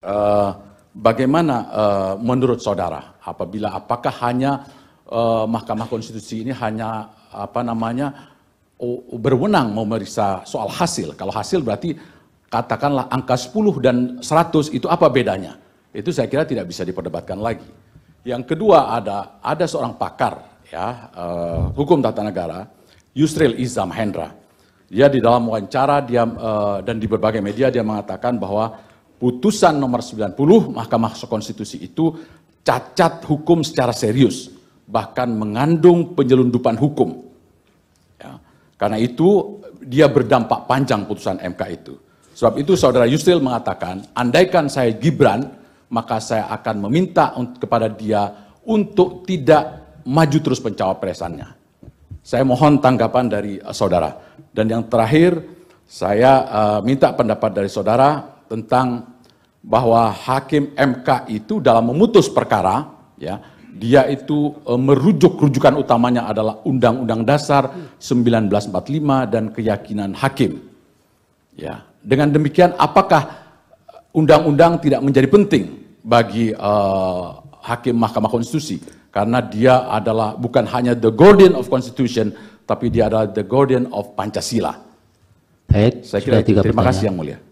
Eh, bagaimana uh, menurut saudara apabila apakah hanya uh, Mahkamah Konstitusi ini hanya apa namanya berwenang berwenang memeriksa soal hasil. Kalau hasil berarti katakanlah angka 10 dan 100 itu apa bedanya? Itu saya kira tidak bisa diperdebatkan lagi. Yang kedua ada ada seorang pakar ya uh, hukum tata negara Yusril Izam Hendra. Dia di dalam wawancara dia uh, dan di berbagai media dia mengatakan bahwa putusan nomor 90 Mahkamah Konstitusi itu cacat hukum secara serius, bahkan mengandung penyelundupan hukum. Ya, karena itu dia berdampak panjang putusan MK itu. Sebab itu Saudara Yusril mengatakan, andaikan saya Gibran, maka saya akan meminta kepada dia untuk tidak maju terus pencawapresannya. Saya mohon tanggapan dari uh, saudara. Dan yang terakhir, saya uh, minta pendapat dari saudara tentang bahwa hakim MK itu dalam memutus perkara, ya, dia itu e, merujuk rujukan utamanya adalah Undang-Undang Dasar 1945 dan keyakinan hakim. Ya, dengan demikian apakah undang-undang tidak menjadi penting bagi e, hakim Mahkamah Konstitusi karena dia adalah bukan hanya the guardian of constitution tapi dia adalah the guardian of Pancasila. Baik, saya kira itu. Terima kasih yang mulia.